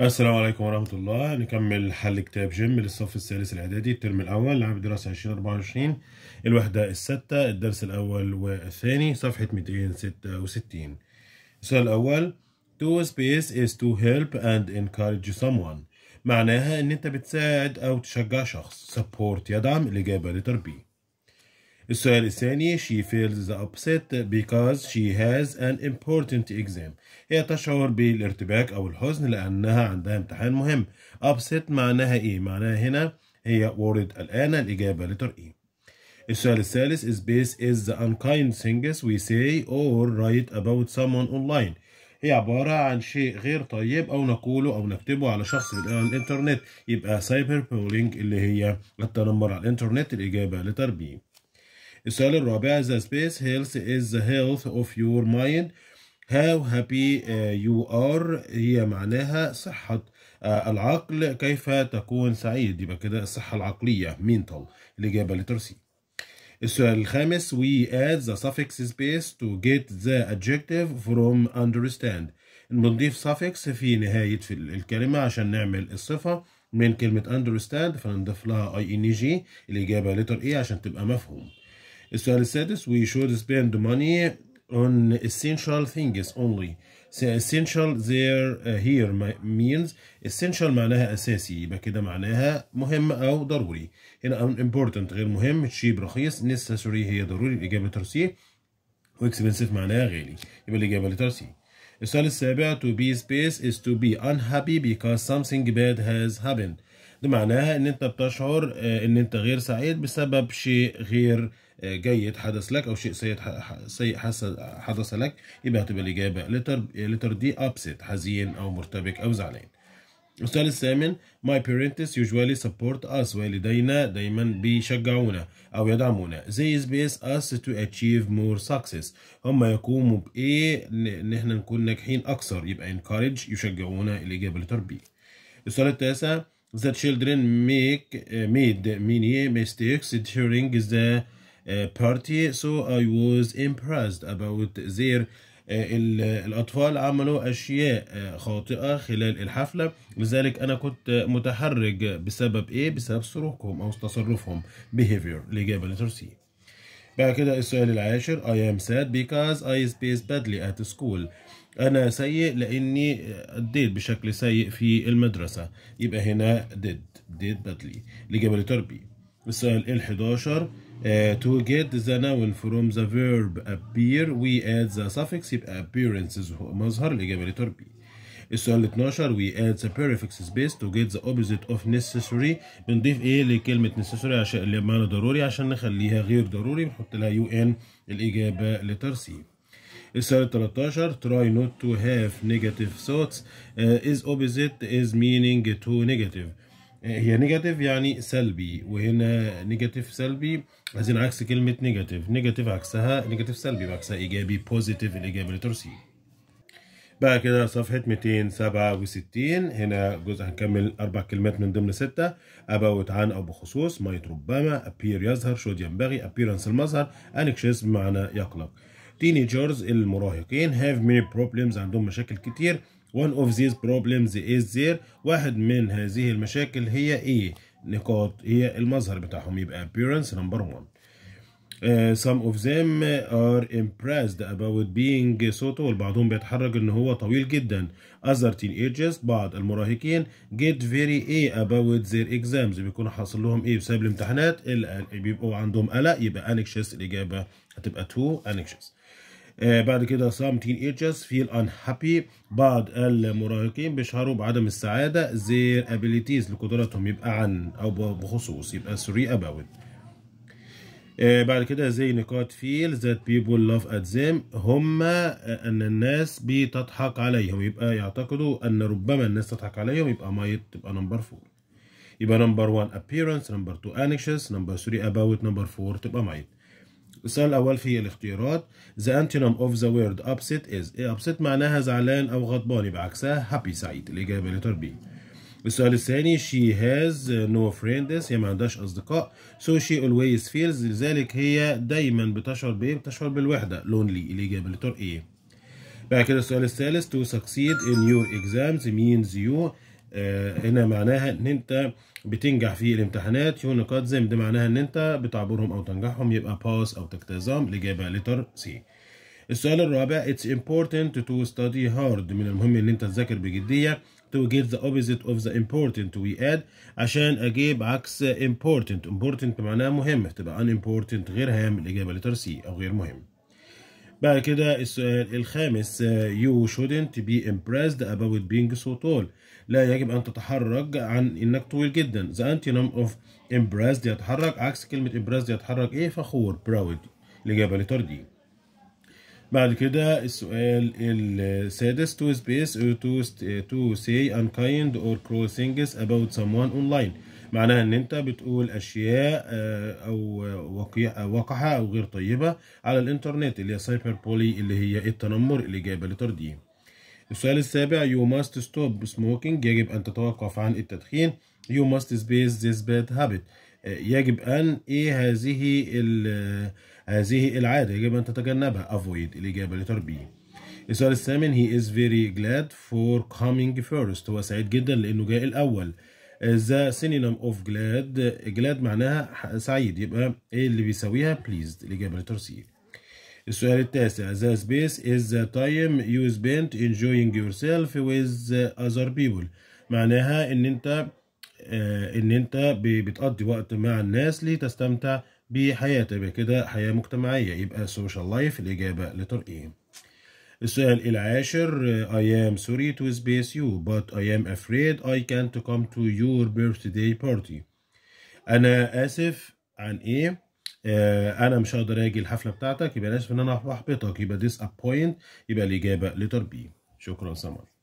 السلام عليكم ورحمة الله نكمل حل كتاب جيم للصف الثالث الإعدادي الترم الأول لعام الدراسة 2024 الوحدة الستة الدرس الأول والثاني صفحة 266 السؤال الأول to space is to help and encourage someone معناها إن أنت بتساعد أو تشجع شخص support يدعم الإجابة لتربيه السؤال الثاني she feels upset because she has an important exam هي تشعر بالارتباك أو الحزن لأنها عندها امتحان مهم upset معناها إيه؟ معناها هنا هي worried الآن الإجابة لتر E السؤال الثالث is base is the unkind things we say or write about someone online هي عبارة عن شيء غير طيب أو نقوله أو نكتبه على شخص على الإنترنت يبقى سايبر بولينج اللي هي التنمر على الإنترنت الإجابة لتربيه السؤال الرابع the space health is the health of your mind how happy uh, you are هي معناها صحة آه، العقل كيف تكون سعيد يبقى كده الصحة العقلية mental الإجابة لتر سي السؤال الخامس we add the suffix space to get the adjective from understand بنضيف suffix في نهاية في الكلمة عشان نعمل الصفة من كلمة understand فنضيف لها ing الإجابة لتر A عشان تبقى مفهوم السؤال السادس we should spend money on essential things only essential there uh, here means essential معناها أساسي يبقى كده معناها مهم أو ضروري هنا important غير مهم cheap رخيص necessary هي ضروري الإجابة ترسي سي واكسبنسيف معناها غالي يبقى الإجابة لترسي السؤال السابع to be space is to be unhappy because something bad has happened ده معناها إن أنت بتشعر آه، إن أنت غير سعيد بسبب شيء غير جيد حدث لك او شيء سيء سيء حدث لك يبقى هتبقى الاجابه لتر لتر دي ابسيت حزين او مرتبك او زعلان السؤال الثامن my parents usually support us والدينا دايما بيشجعونا او يدعمونا they inspire us to achieve more success هم يقوموا بايه ان احنا نكون ناجحين اكثر يبقى encourage يشجعونا الاجابه لتر بي السؤال التاسع the children make made many mistakes during the Uh, party so I was impressed about their uh, الأطفال عملوا أشياء uh, خاطئة خلال الحفلة لذلك أنا كنت متحرج بسبب إيه؟ بسبب سلوكهم أو تصرفهم behavior الإجابة لتر سي بعد كده السؤال العاشر I am sad because I space badly at school أنا سيء لأني أديت بشكل سيء في المدرسة يبقى هنا did did badly الإجابة لتر بي السؤال الحداشر 11 to get the noun from the verb appear we add the suffix يبقى appearances مظهر الإجابة لتر تربي السؤال 12 we add the prefix space to get the opposite of necessary بنضيف ايه لكلمة necessary عشان اللي بمعنى ضروري عشان نخليها غير ضروري بنحط لها يو ان الإجابة لترسيم السؤال 13 try not to have negative thoughts uh, is opposite is meaning to negative هي نيجاتيف يعني سلبي وهنا نيجاتيف سلبي عايزين عكس كلمة نيجاتيف نيجاتيف عكسها نيجاتيف سلبي عكسها إيجابي بوزيتيف الإجابة لترسي سي بقى كده صفحة 267 هنا جزء هنكمل أربع كلمات من ضمن ستة أبوت عن أو بخصوص ميت ربما أبير يظهر شود ينبغي أبيرنس المظهر أنكشيز بمعنى يقلق teenagers المراهقين have many problems عندهم مشاكل كتير one of these problems is there واحد من هذه المشاكل هي ايه نقاط هي المظهر بتاعهم يبقى appearance number one Uh, some of them are impressed about being so tall بعضهم بيتحرج ان هو طويل جدا other teenagers بعض المراهقين get very a about their exams بيكون حاصل لهم ايه بسبب الامتحانات بيبقوا عندهم قلق يبقى anxious الاجابه هتبقى too anxious uh, بعد كده some teenagers feel unhappy بعض المراهقين بيشعروا بعدم السعاده their abilities لقدراتهم يبقى عن او بخصوص يبقى three about آه بعد كده زي نقاط فيل ذات بيبول لاف ات زيم هم آه، ان الناس بتضحك عليهم يبقى يعتقدوا ان ربما الناس تضحك عليهم يبقى مايت تبقى نمبر 4 يبقى نمبر 1 appearance نمبر 2 anxious نمبر 3 about نمبر 4 تبقى مايت السؤال الاول في الاختيارات the antonym of the word upset is ايه upset معناها زعلان او غضبان يبقى عكسها happy سعيد الاجابه لتر بي السؤال الثاني she has no friends هي ما عندهاش أصدقاء so she always feels لذلك هي دايما بتشعر بإيه؟ بتشعر بالوحدة lonely الإجابة لتر ايه؟ بعد كده السؤال الثالث to succeed in your exams means you آه، هنا معناها إن أنت بتنجح في الامتحانات يو نقاط ده معناها إن أنت بتعبرهم أو تنجحهم يبقى pass أو تجتازهم الإجابة لتر سي السؤال الرابع it's important to study hard من المهم ان انت تذاكر بجديه to get the opposite of the important we add عشان اجيب عكس important important معناها مهم تبقى unimportant غير هام الاجابه لتر سي او غير مهم بعد كده السؤال الخامس you shouldn't be impressed about being so tall لا يجب أن تتحرج عن إنك طويل جدا the antonym of impressed يتحرك عكس كلمة impressed يتحرك إيه فخور proud الإجابة لتر دي بعد كده السؤال السادس to space or to, to say unkind or cruel things about someone online معناها ان انت بتقول اشياء آه، او وقحه آه، او غير طيبه على الانترنت اللي هي سايبر بولي اللي هي التنمر الاجابه لترديه السؤال السابع you must stop smoking يجب ان تتوقف عن التدخين you must space this bad habit يجب ان ايه هذه هذه العاده يجب ان تتجنبها افويد الاجابه لتر بي السؤال الثامن هي از فيري جلاد فور كومينج فيرست هو سعيد جدا لانه جاء الاول ذا سينونيم اوف جلاد جلاد معناها سعيد يبقى ايه اللي بيساويها بليزد الاجابه لتر سي السؤال التاسع ذا سبيس از ذا تايم يو spent enjoying yourself with other people معناها ان انت آه، ان انت بتقضي وقت مع الناس لتستمتع بحياه يبقى كده حياه مجتمعيه يبقى سوشيال لايف الاجابه لتر ايه السؤال العاشر آه، I am sorry to space you but I am afraid I can't come to your birthday party أنا آسف عن إيه؟ آه أنا مش هقدر أجي الحفلة بتاعتك يبقى أنا آسف إن أنا هحبطك يبقى disappoint يبقى الإجابة لتربيه شكرا سمر